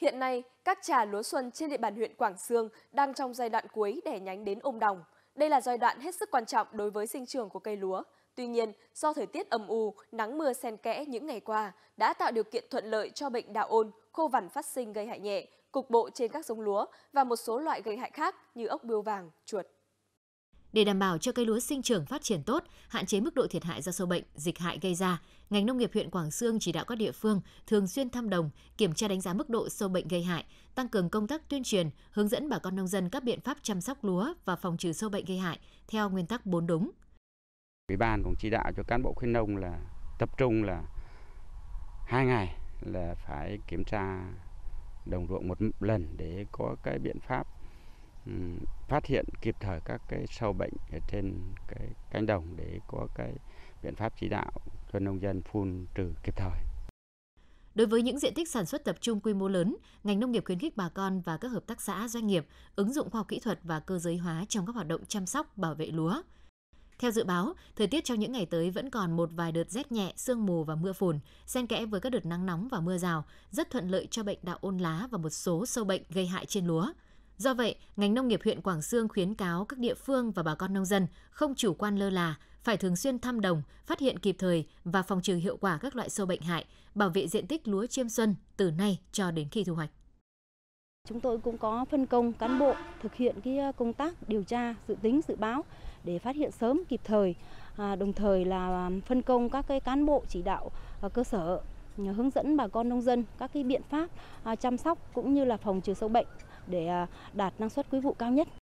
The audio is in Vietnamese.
Hiện nay, các trà lúa xuân trên địa bàn huyện Quảng Sương đang trong giai đoạn cuối để nhánh đến ôm đồng. Đây là giai đoạn hết sức quan trọng đối với sinh trưởng của cây lúa. Tuy nhiên, do thời tiết âm u, nắng mưa xen kẽ những ngày qua đã tạo điều kiện thuận lợi cho bệnh đạo ôn, khô vằn phát sinh gây hại nhẹ, cục bộ trên các giống lúa và một số loại gây hại khác như ốc bươu vàng, chuột. Để đảm bảo cho cây lúa sinh trưởng phát triển tốt, hạn chế mức độ thiệt hại do sâu bệnh, dịch hại gây ra, ngành nông nghiệp huyện Quảng Sương chỉ đạo các địa phương thường xuyên thăm đồng, kiểm tra đánh giá mức độ sâu bệnh gây hại, tăng cường công tác tuyên truyền, hướng dẫn bà con nông dân các biện pháp chăm sóc lúa và phòng trừ sâu bệnh gây hại theo nguyên tắc bốn đúng. Ủy ban cũng chỉ đạo cho cán bộ khuyến nông là tập trung là hai ngày là phải kiểm tra đồng ruộng một lần để có cái biện pháp Ừ, phát hiện kịp thời các cái sâu bệnh ở trên cái cánh đồng để có cái biện pháp chỉ đạo cho nông dân phun trừ kịp thời. Đối với những diện tích sản xuất tập trung quy mô lớn, ngành nông nghiệp khuyến khích bà con và các hợp tác xã doanh nghiệp ứng dụng khoa học kỹ thuật và cơ giới hóa trong các hoạt động chăm sóc, bảo vệ lúa. Theo dự báo, thời tiết trong những ngày tới vẫn còn một vài đợt rét nhẹ, sương mù và mưa phùn, xen kẽ với các đợt nắng nóng và mưa rào, rất thuận lợi cho bệnh đạo ôn lá và một số sâu bệnh gây hại trên lúa. Do vậy, ngành nông nghiệp huyện Quảng Sương khuyến cáo các địa phương và bà con nông dân không chủ quan lơ là, phải thường xuyên thăm đồng, phát hiện kịp thời và phòng trừ hiệu quả các loại sâu bệnh hại, bảo vệ diện tích lúa chiêm xuân từ nay cho đến khi thu hoạch. Chúng tôi cũng có phân công cán bộ thực hiện cái à, công tác điều tra, dự tính, dự báo để phát hiện sớm kịp thời, à, đồng thời là à, phân công các cái cán bộ chỉ đạo cơ sở hướng dẫn bà con nông dân các cái biện pháp chăm sóc cũng như là phòng trừ sâu bệnh để à, đạt năng suất quý vụ cao nhất